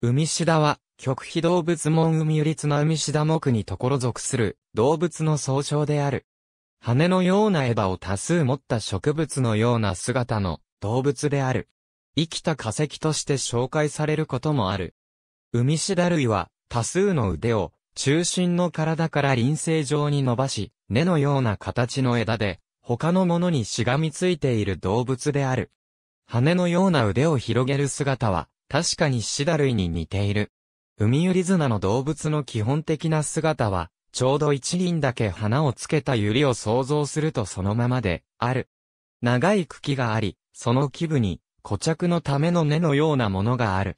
海シダは、極秘動物門海由立な海シダ木にところ属する動物の総称である。羽のような枝を多数持った植物のような姿の動物である。生きた化石として紹介されることもある。海シダ類は多数の腕を中心の体から輪生状に伸ばし、根のような形の枝で他のものにしがみついている動物である。羽のような腕を広げる姿は確かにシダ類に似ている。ウミユリズナの動物の基本的な姿は、ちょうど一輪だけ花をつけたユリを想像するとそのままで、ある。長い茎があり、その基部に、固着のための根のようなものがある。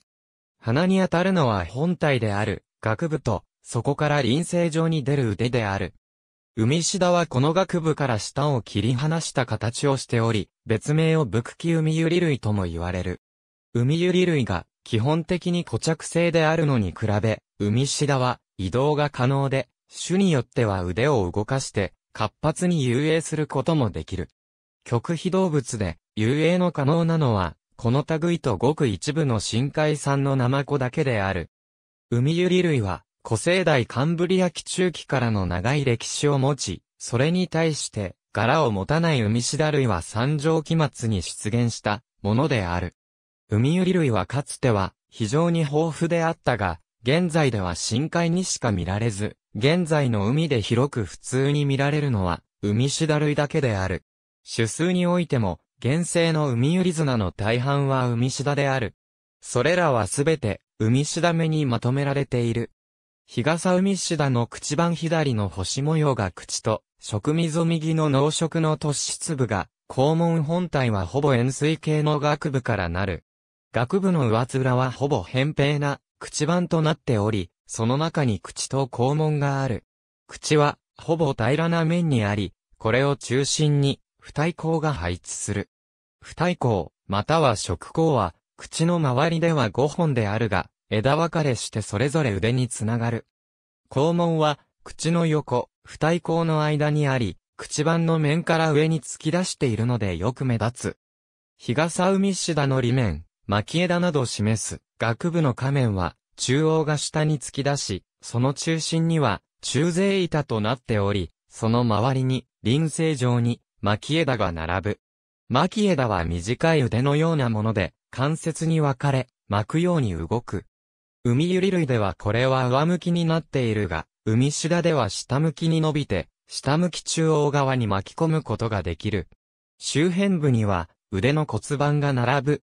花に当たるのは本体である、学部と、そこから輪生状に出る腕である。海シダはこの学部から下を切り離した形をしており、別名をブクキウミユリ類とも言われる。海ユリ類が基本的に固着性であるのに比べ、海シダは移動が可能で、種によっては腕を動かして活発に遊泳することもできる。極秘動物で遊泳の可能なのは、この類とごく一部の深海産のナマコだけである。海ユリ類は古生代カンブリア紀中期からの長い歴史を持ち、それに対して柄を持たない海シダ類は三条期末に出現したものである。海ゆり類はかつては非常に豊富であったが、現在では深海にしか見られず、現在の海で広く普通に見られるのは、海シダ類だけである。種数においても、現生の海ゆり綱の大半は海シダである。それらはすべて、海シダ目にまとめられている。日傘海シダの口番左の星模様が口と、食溝右の脳色の突出部が、肛門本体はほぼ円錐形の学部からなる。学部の上面はほぼ扁平な口板となっており、その中に口と肛門がある。口はほぼ平らな面にあり、これを中心に不対口が配置する。不対口、または食口は、口の周りでは5本であるが、枝分かれしてそれぞれ腕につながる。肛門は、口の横、不対口の間にあり、口板の面から上に突き出しているのでよく目立つ。日傘海シダの裏面、蒔枝などを示す学部の仮面は、中央が下に突き出し、その中心には、中勢板となっており、その周りに、臨生状に、蒔枝が並ぶ。蒔枝は短い腕のようなもので、関節に分かれ、巻くように動く。海ゆり類ではこれは上向きになっているが、海シダでは下向きに伸びて、下向き中央側に巻き込むことができる。周辺部には、腕の骨盤が並ぶ、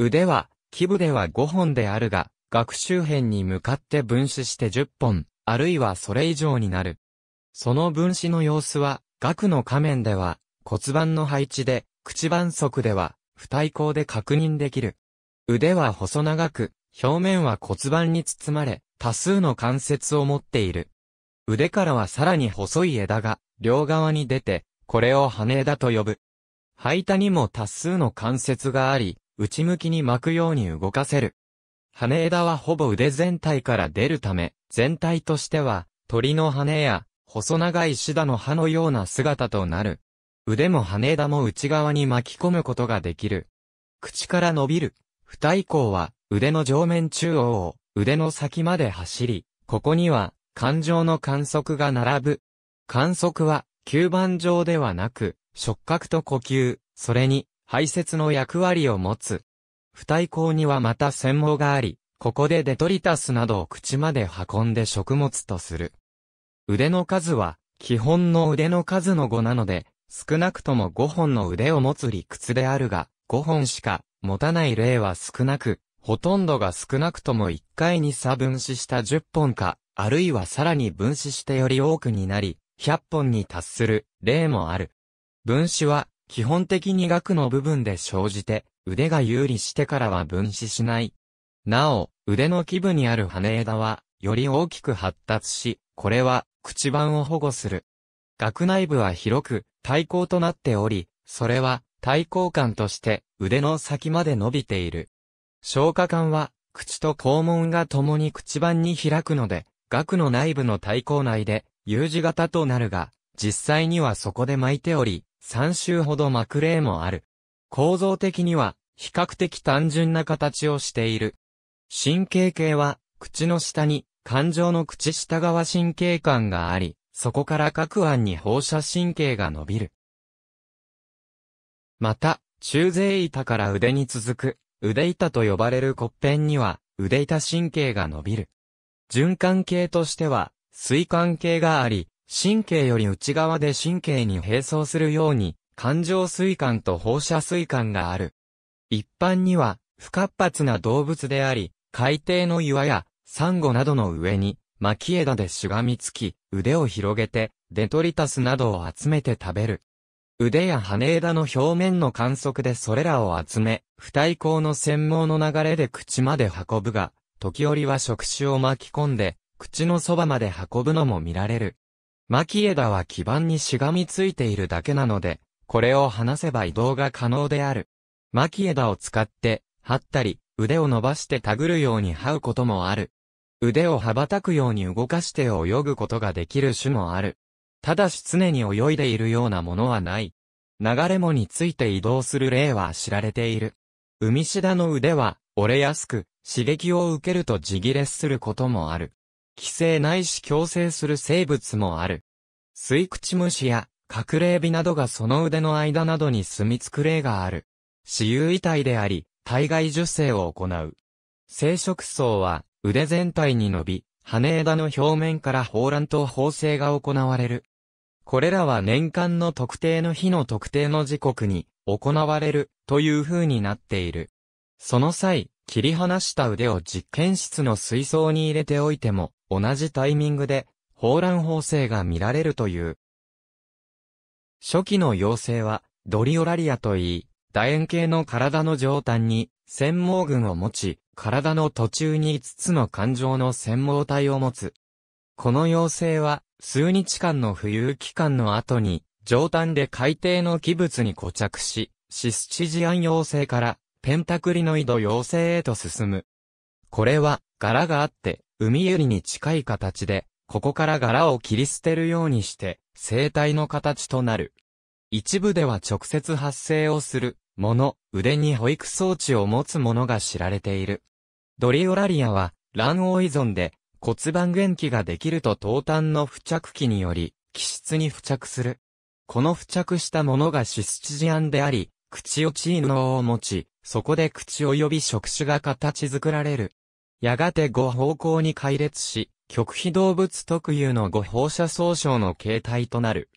腕は、基部では5本であるが、学習辺に向かって分子して10本、あるいはそれ以上になる。その分子の様子は、学の仮面では、骨盤の配置で、口盤側では、不対抗で確認できる。腕は細長く、表面は骨盤に包まれ、多数の関節を持っている。腕からはさらに細い枝が、両側に出て、これを羽枝と呼ぶ。肺田にも多数の関節があり、内向きに巻くように動かせる。羽枝はほぼ腕全体から出るため、全体としては、鳥の羽や、細長いシダの葉のような姿となる。腕も羽枝も内側に巻き込むことができる。口から伸びる。二以降は、腕の上面中央を、腕の先まで走り、ここには、感情の観測が並ぶ。観測は、吸盤状ではなく、触覚と呼吸、それに、排泄の役割を持つ。不対抗にはまた専門があり、ここでデトリタスなどを口まで運んで食物とする。腕の数は、基本の腕の数の5なので、少なくとも5本の腕を持つ理屈であるが、5本しか持たない例は少なく、ほとんどが少なくとも1回に差分子した10本か、あるいはさらに分子してより多くになり、100本に達する例もある。分子は基本的に額の部分で生じて、腕が有利してからは分子しない。なお、腕の基部にある羽枝は、より大きく発達し、これは、口板を保護する。額内部は広く、対抗となっており、それは、対抗管として、腕の先まで伸びている。消化管は、口と肛門が共に口板に開くので、額の内部の対抗内で、U 字型となるが、実際にはそこで巻いており、3周ほどまくれもある。構造的には、比較的単純な形をしている。神経系は、口の下に、感情の口下側神経管があり、そこから各腕に放射神経が伸びる。また、中背板から腕に続く、腕板と呼ばれる骨片には、腕板神経が伸びる。循環系としては、水管系があり、神経より内側で神経に並走するように、感情水管と放射水管がある。一般には、不活発な動物であり、海底の岩や、サンゴなどの上に、巻き枝でしがみつき、腕を広げて、デトリタスなどを集めて食べる。腕や羽枝の表面の観測でそれらを集め、不対抗の繊毛の流れで口まで運ぶが、時折は触手を巻き込んで、口のそばまで運ぶのも見られる。牧枝は基盤にしがみついているだけなので、これを離せば移動が可能である。牧枝を使って、張ったり、腕を伸ばしてたぐるように這うこともある。腕を羽ばたくように動かして泳ぐことができる種もある。ただし常に泳いでいるようなものはない。流れ藻について移動する例は知られている。海シダの腕は折れやすく、刺激を受けると地切れすることもある。寄生ないし共生する生物もある。水口虫や、隠れエビなどがその腕の間などに住み着く例がある。私有遺体であり、体外受精を行う。生殖層は、腕全体に伸び、羽枝の表面から放卵と放生が行われる。これらは年間の特定の日の特定の時刻に行われるという風になっている。その際、切り離した腕を実験室の水槽に入れておいても、同じタイミングで、放卵縫製が見られるという。初期の妖精は、ドリオラリアといい、楕円形の体の上端に、繊毛群を持ち、体の途中に5つの感情の繊毛体を持つ。この妖精は、数日間の浮遊期間の後に、上端で海底の器物に固着し、シスチジアン妖精からペンタクリノイド陽性へと進む。これは、柄があって、海よりに近い形で、ここから柄を切り捨てるようにして、生体の形となる。一部では直接発生をする、もの、腕に保育装置を持つものが知られている。ドリオラリアは、卵黄依存で、骨盤元気ができると頭端の付着器により、気質に付着する。この付着したものがシスチジアンであり、口をチーノを持ち、そこで口及び触手が形作られる。やがて五方向に解列し、極秘動物特有の五放射総称の形態となる。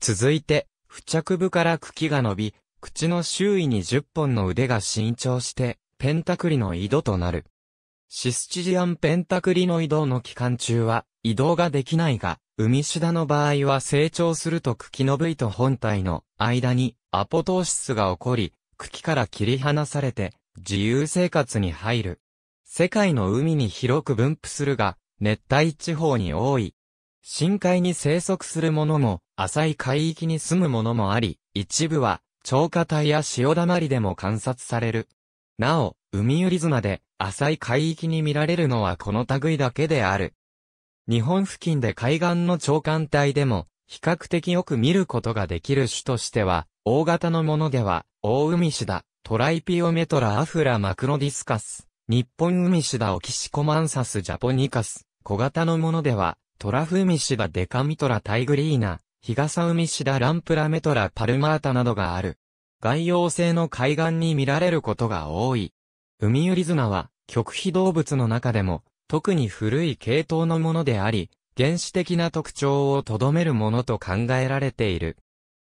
続いて、付着部から茎が伸び、口の周囲に10本の腕が伸長して、ペンタクリの井戸となる。シスチジアンペンタクリの移動の期間中は、移動ができないが、海シダの場合は成長すると茎の部位と本体の間にアポトーシスが起こり、茎から切り離されて、自由生活に入る。世界の海に広く分布するが、熱帯地方に多い。深海に生息するものも、浅い海域に住むものもあり、一部は、超過帯や潮だまりでも観察される。なお、海ゆり綱で、浅い海域に見られるのはこの類だけである。日本付近で海岸の長官帯でも、比較的よく見ることができる種としては、大型のものでは、大海シダ、トライピオメトラアフラマクロディスカス、日本海シダオキシコマンサスジャポニカス、小型のものでは、トラフ海シダデカミトラタイグリーナ、ヒガサ海シダランプラメトラパルマータなどがある。外洋性の海岸に見られることが多い。ウミユリズナは、極秘動物の中でも、特に古い系統のものであり、原始的な特徴をとどめるものと考えられている。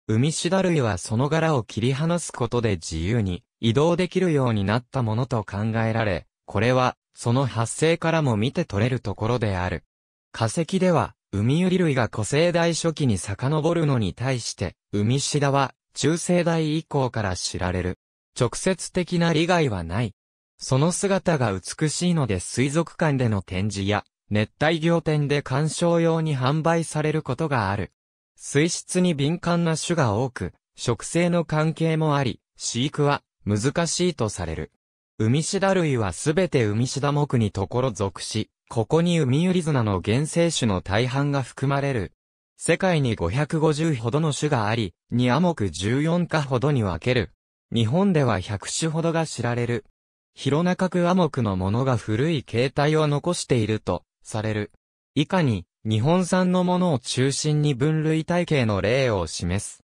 海シダ類はその柄を切り離すことで自由に移動できるようになったものと考えられ、これはその発生からも見て取れるところである。化石では、海ユリ類が古生代初期に遡るのに対して、海シダは中生代以降から知られる。直接的な利害はない。その姿が美しいので水族館での展示や、熱帯魚店で鑑賞用に販売されることがある。水質に敏感な種が多く、食性の関係もあり、飼育は難しいとされる。海シダ類はすべて海シダ目にところ属し、ここに海ユリズナの原生種の大半が含まれる。世界に550ほどの種があり、2ア目14科ほどに分ける。日本では100種ほどが知られる。広中区ア目のものが古い形態を残していると、される。以下に、日本産のものを中心に分類体系の例を示す。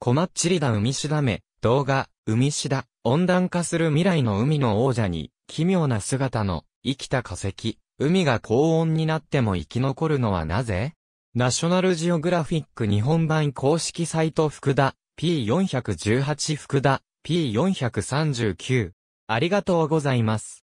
コマッチリダ海シダメ、動画、海シダ、温暖化する未来の海の王者に、奇妙な姿の、生きた化石、海が高温になっても生き残るのはなぜナショナルジオグラフィック日本版公式サイト福田、P418 福田、P439。ありがとうございます。